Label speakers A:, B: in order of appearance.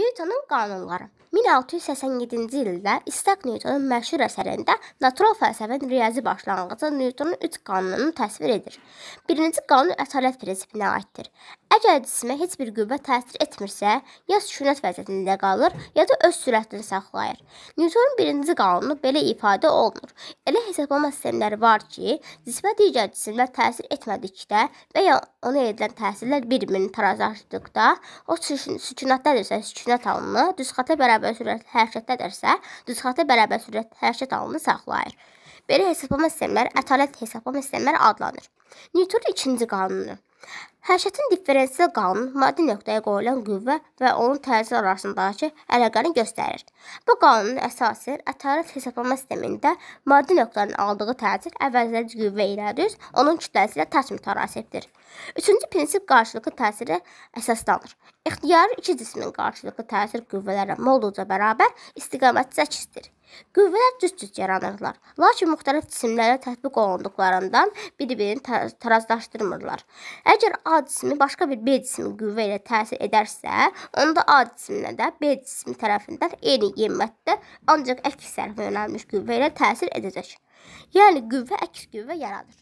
A: Newtonun qanunları 1687-ci ildə İsaq Newtonun məşhur əsərində natural fəlsəfənin riyazi başlanğıcı Newtonun üç qanununu təsvir edir. Birinci qanun əsalət prinsipinə aiddir. Əgər cisimə heç bir qüvvə təsir etmirsə, ya sükunət vəziyyətində qalır, ya da öz sürətini saxlayır. Newtonun birinci qanunu belə ifadə olunur. Elə hesablama sistemləri var ki, cisimə digər cisimlər təsir etmədikdə və ya ona edilən təsirlər bir-birini tarazlaşdıqda, o sükunətdədirsə, sükunət halını, düzxətə bərabər sürət hərəkətdədirsə, düzxətə bərabər sürət hərəkət halını saxlayır. Belə hesablama sistemləri ətalət hesablama sistemləri adlanır. Newton ikinci qanunu Hərəkətin differensial qanunu maddi nöqtəyə qoyulan qüvvə və onun təsiri arasındakı əlaqəni göstərir. Bu qanunun əsası ətarif hesablama sistemində maddi nöqtənin aldığı təsir əvəzləyici qüvvə ilə düz onun kütləsi ilə ters mütənasibdir. Üçüncü prinsip qarşılıqlı təsirə əsaslanır. İxtiyari iki cismin qarşılıqlı təsir qüvvələri olduqca bərabər istiqaməti 8-dir. Qüvvələr cüz-cüz yaranırlar, lakin müxtəlif cisimlərə tətbiq olunduqlarından bir-birini tar tarazlaşdırmırlar. Əgər A cismi başqa bir B cismi qüvvə ilə təsir edərsə, onda A cisminə də B cismi tərəfindən eyni qiymətdə ancaq əks tərəfə yönəlmiş qüvvə ilə təsir edəcək. Yəni qüvvə əks qüvvə yaradır.